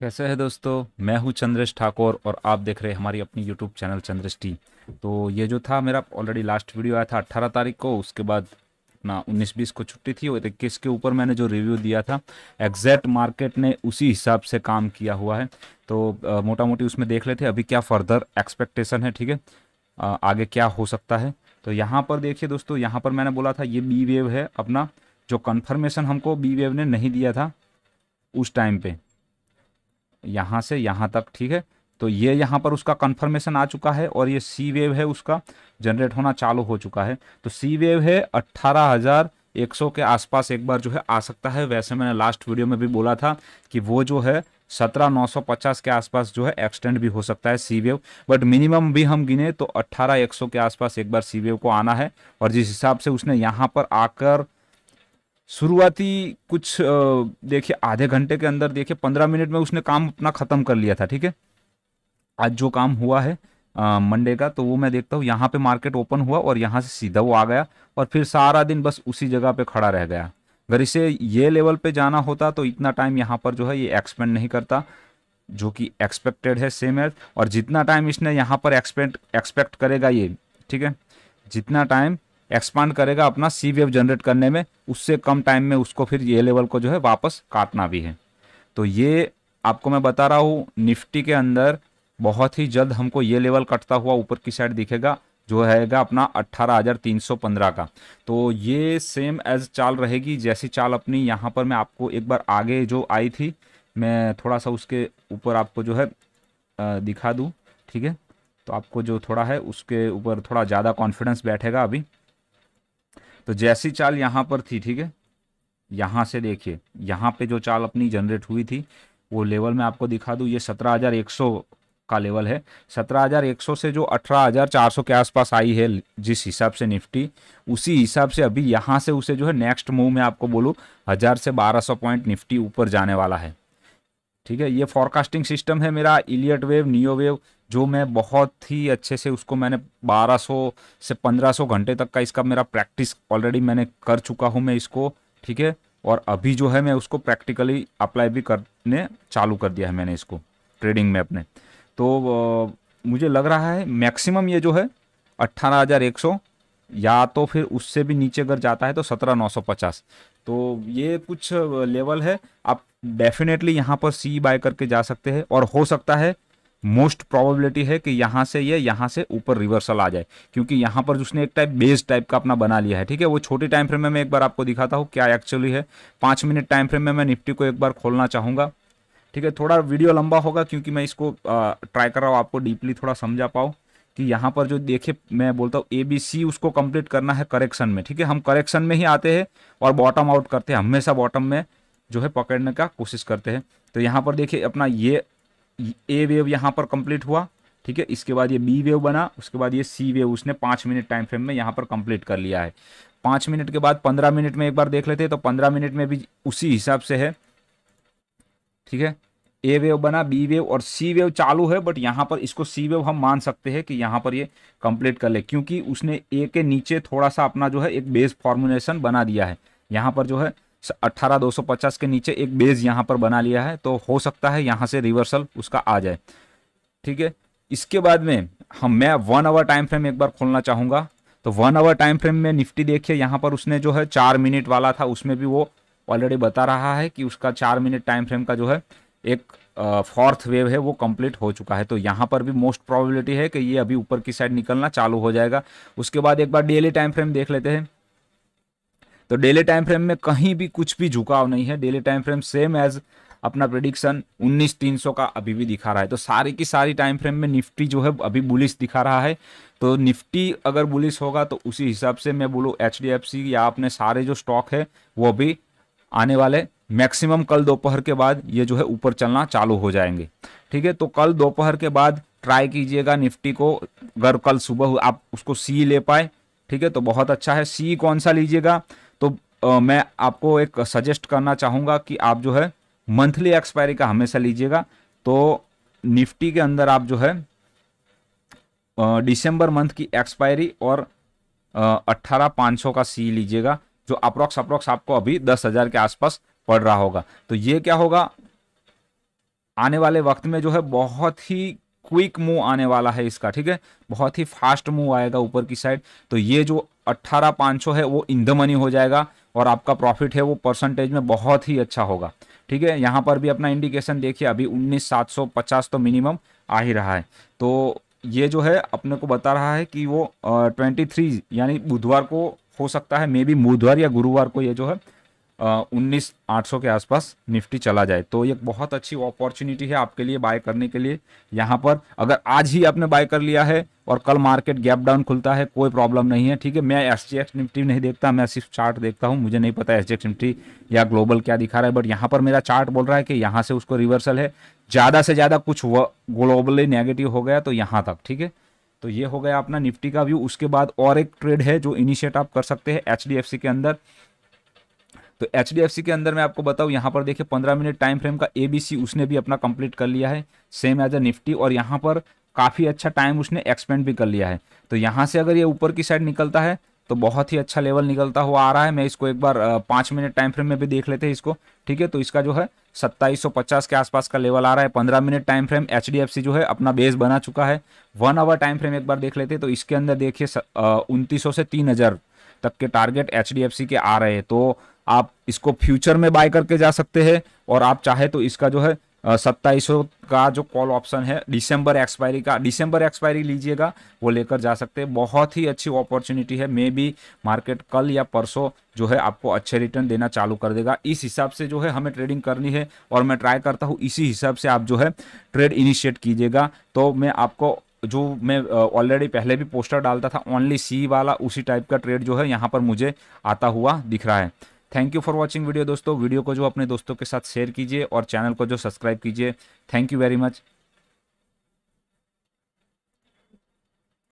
कैसे है दोस्तों मैं हूं चंद्रेश ठाकुर और आप देख रहे हैं हमारी अपनी यूट्यूब चैनल चंद्रेश टी तो ये जो था मेरा ऑलरेडी लास्ट वीडियो आया था अट्ठारह तारीख को उसके बाद ना उन्नीस बीस को छुट्टी थी और इक्कीस के ऊपर मैंने जो रिव्यू दिया था एग्जैक्ट मार्केट ने उसी हिसाब से काम किया हुआ है तो मोटा मोटी उसमें देख लेते हैं अभी क्या फर्दर एक्सपेक्टेशन है ठीक है आगे क्या हो सकता है तो यहाँ पर देखिए दोस्तों यहाँ पर मैंने बोला था ये बी वेव है अपना जो कन्फर्मेशन हमको बी वेव ने नहीं दिया था उस टाइम पर यहाँ से यहाँ तक ठीक है तो ये यहाँ पर उसका कन्फर्मेशन आ चुका है और ये सी वेव है उसका जनरेट होना चालू हो चुका है तो सी वेव है अट्ठारह हज़ार एक सौ के आसपास एक बार जो है आ सकता है वैसे मैंने लास्ट वीडियो में भी बोला था कि वो जो है सत्रह नौ सौ पचास के आसपास जो है एक्सटेंड भी हो सकता है सी वेव बट मिनिमम भी हम गिने तो अट्ठारह एक सौ के आसपास एक बार सी वेव को आना है और जिस हिसाब से उसने यहाँ पर आकर शुरुआती कुछ देखिए आधे घंटे के अंदर देखिए पंद्रह मिनट में उसने काम अपना ख़त्म कर लिया था ठीक है आज जो काम हुआ है मंडे का तो वो मैं देखता हूँ यहाँ पे मार्केट ओपन हुआ और यहाँ से सीधा वो आ गया और फिर सारा दिन बस उसी जगह पे खड़ा रह गया अगर इसे ये लेवल पे जाना होता तो इतना टाइम यहाँ पर जो है ये एक्सपेंड नहीं करता जो कि एक्सपेक्टेड है सेम एज और जितना टाइम इसने यहाँ पर एक्सपेंड एक्सपेक्ट करेगा ये ठीक है जितना टाइम एक्सपांड करेगा अपना सी वेव जनरेट करने में उससे कम टाइम में उसको फिर ये लेवल को जो है वापस काटना भी है तो ये आपको मैं बता रहा हूँ निफ्टी के अंदर बहुत ही जल्द हमको ये लेवल कटता हुआ ऊपर की साइड दिखेगा जो हैगा अपना 18,315 का तो ये सेम एज चाल रहेगी जैसी चाल अपनी यहाँ पर मैं आपको एक बार आगे जो आई थी मैं थोड़ा सा उसके ऊपर आपको जो है दिखा दूँ ठीक है तो आपको जो थोड़ा है उसके ऊपर थोड़ा ज़्यादा कॉन्फिडेंस बैठेगा अभी तो जैसी चाल यहाँ पर थी ठीक है यहाँ से देखिए यहाँ पे जो चाल अपनी जनरेट हुई थी वो लेवल मैं आपको दिखा दूँ ये सत्रह हज़ार एक सौ का लेवल है सत्रह हज़ार एक सौ से जो अठारह हज़ार चार सौ के आसपास आई है जिस हिसाब से निफ्टी उसी हिसाब से अभी यहाँ से उसे जो है नेक्स्ट मूव में आपको बोलूँ हज़ार से बारह सौ पॉइंट निफ्टी ऊपर जाने वाला है ठीक है ये फॉरकास्टिंग सिस्टम है मेरा इलियट वेव नियो वेव जो मैं बहुत ही अच्छे से उसको मैंने 1200 से 1500 घंटे तक का इसका मेरा प्रैक्टिस ऑलरेडी मैंने कर चुका हूँ मैं इसको ठीक है और अभी जो है मैं उसको प्रैक्टिकली अप्लाई भी करने चालू कर दिया है मैंने इसको ट्रेडिंग में अपने तो मुझे लग रहा है मैक्सिमम ये जो है अट्ठारह या तो फिर उससे भी नीचे अगर जाता है तो सत्रह नौ सौ पचास तो ये कुछ लेवल है आप डेफिनेटली यहाँ पर सी बाय करके जा सकते हैं और हो सकता है मोस्ट प्रोबेबिलिटी है कि यहाँ से ये यह, यहाँ से ऊपर रिवर्सल आ जाए क्योंकि यहाँ पर उसने एक टाइप बेस टाइप का अपना बना लिया है ठीक है वो छोटे टाइम फ्रेम में मैं एक बार आपको दिखाता हूँ क्या एक्चुअली है पाँच मिनट टाइम फ्रेम में मैं निफ्टी को एक बार खोलना चाहूँगा ठीक है थोड़ा वीडियो लंबा होगा क्योंकि मैं इसको ट्राई कर रहा हूँ आपको डीपली थोड़ा समझा पाऊँ कि यहाँ पर जो देखे मैं बोलता हूँ ए बी सी उसको कंप्लीट करना है करेक्शन में ठीक है हम करेक्शन में ही आते हैं और बॉटम आउट करते हैं हमेशा बॉटम में जो है पकड़ने का कोशिश करते हैं तो यहाँ पर देखिए अपना ये ए वेव यहाँ पर कंप्लीट हुआ ठीक है इसके बाद ये बी वेव बना उसके बाद ये सी वेव उसने पाँच मिनट टाइम फ्रेम में यहाँ पर कंप्लीट कर लिया है पाँच मिनट के बाद पंद्रह मिनट में एक बार देख लेते हैं तो पंद्रह मिनट में भी उसी हिसाब से है ठीक है ए वेव बना बी वेव और सी वेव चालू है बट यहाँ पर इसको सी वेव हम मान सकते हैं कि यहाँ पर ये कंप्लीट कर ले क्योंकि उसने ए के नीचे थोड़ा सा अपना जो है एक बेस फॉर्मुलेशन बना दिया है यहाँ पर जो है अट्ठारह दो सौ पचास के नीचे एक बेस यहां पर बना लिया है तो हो सकता है यहां से रिवर्सल उसका आ जाए ठीक है इसके बाद में हम मैं वन आवर टाइम फ्रेम एक बार खोलना चाहूंगा तो वन आवर टाइम फ्रेम में निफ्टी देखिए यहां पर उसने जो है चार मिनट वाला था उसमें भी वो ऑलरेडी बता रहा है कि उसका चार मिनट टाइम फ्रेम का जो है एक फोर्थ वेव है वो कंप्लीट हो चुका है तो यहाँ पर भी मोस्ट प्रोबेबिलिटी है कि ये अभी ऊपर की साइड निकलना चालू हो जाएगा उसके बाद एक बार डेली टाइम फ्रेम देख लेते हैं तो डेली टाइम फ्रेम में कहीं भी कुछ भी झुकाव नहीं है daily time frame same as अपना प्रडिक्शन उन्नीस तीन सौ का अभी भी दिखा रहा है तो सारी की सारी टाइम फ्रेम में निफ्टी जो है अभी बुलिस दिखा रहा है तो निफ्टी अगर बुलिस होगा तो उसी हिसाब से मैं बोलूँ एच या अपने सारे जो स्टॉक है वो भी आने वाले मैक्सिमम कल दोपहर के बाद ये जो है ऊपर चलना चालू हो जाएंगे ठीक है तो कल दोपहर के बाद ट्राई कीजिएगा निफ्टी को अगर कल सुबह आप उसको सी ले पाए ठीक है तो बहुत अच्छा है सी कौन सा लीजिएगा तो आ, मैं आपको एक सजेस्ट करना चाहूँगा कि आप जो है मंथली एक्सपायरी का हमेशा लीजिएगा तो निफ्टी के अंदर आप जो है दिसंबर मंथ की एक्सपायरी और अट्ठारह पाँच सौ का सी लीजिएगा जो अप्रोक्स अप्रोक्स आपको अभी दस हज़ार के आसपास पड़ रहा होगा तो ये क्या होगा आने वाले वक्त में जो है बहुत ही क्विक मूव आने वाला है इसका ठीक है बहुत ही फास्ट मूव आएगा ऊपर की साइड तो ये जो अट्ठारह पाँच सौ है वो इन द मनी हो जाएगा और आपका प्रॉफिट है वो परसेंटेज में बहुत ही अच्छा होगा ठीक है यहाँ पर भी अपना इंडिकेशन देखिए अभी उन्नीस सात सौ पचास तो मिनिमम आ ही रहा है तो ये जो है अपने को बता रहा है कि वो ट्वेंटी थ्री यानी बुधवार को हो सकता है मे बी बुधवार या गुरुवार को ये जो है उन्नीस आठ सौ के आसपास निफ्टी चला जाए तो एक बहुत अच्छी अपॉर्चुनिटी है आपके लिए बाय करने के लिए यहाँ पर अगर आज ही आपने बाय कर लिया है और कल मार्केट गैप डाउन खुलता है कोई प्रॉब्लम नहीं है ठीक है मैं एस निफ्टी नहीं देखता मैं सिर्फ चार्ट देखता हूँ मुझे नहीं पता एस निफ्टी या ग्लोबल क्या दिखा रहा है बट यहाँ पर मेरा चार्ट बोल रहा है कि यहाँ से उसको रिवर्सल है ज़्यादा से ज़्यादा कुछ ग्लोबली नेगेटिव हो गया तो यहाँ तक ठीक है तो ये हो गया अपना निफ्टी का व्यू उसके बाद और एक ट्रेड है जो इनिशिएट आप कर सकते हैं एच के अंदर तो एच के अंदर मैं आपको बताऊँ यहाँ पर देखिए पंद्रह मिनट टाइम फ्रेम का ए उसने भी अपना कंप्लीट कर लिया है सेम एज अ निफ्टी और यहाँ पर काफ़ी अच्छा टाइम उसने एक्सपेंड भी कर लिया है तो यहाँ से अगर ये ऊपर की साइड निकलता है तो बहुत ही अच्छा लेवल निकलता हुआ आ रहा है मैं इसको एक बार पाँच मिनट टाइम फ्रेम में भी देख लेते हैं इसको ठीक है तो इसका जो है 2750 के आसपास का लेवल आ रहा है 15 मिनट टाइम फ्रेम एच जो है अपना बेस बना चुका है वन आवर टाइम फ्रेम एक बार देख लेते हैं तो इसके अंदर देखिए उनतीस से तीन तक के टारगेट एच के आ रहे हैं तो आप इसको फ्यूचर में बाय करके जा सकते हैं और आप चाहे तो इसका जो है सत्ताईस का जो कॉल ऑप्शन है दिसंबर एक्सपायरी का दिसंबर एक्सपायरी लीजिएगा वो लेकर जा सकते हैं बहुत ही अच्छी अपॉर्चुनिटी है मे बी मार्केट कल या परसों जो है आपको अच्छे रिटर्न देना चालू कर देगा इस हिसाब से जो है हमें ट्रेडिंग करनी है और मैं ट्राई करता हूँ इसी हिसाब से आप जो है ट्रेड इनिशिएट कीजिएगा तो मैं आपको जो मैं ऑलरेडी पहले भी पोस्टर डालता था ओनली सी वाला उसी टाइप का ट्रेड जो है यहाँ पर मुझे आता हुआ दिख रहा है thank you for watching video दोस्तों वीडियो को जो अपने दोस्तों के साथ शेयर कीजिए और चैनल को जो सब्सक्राइब कीजिए थैंक यू वेरी मच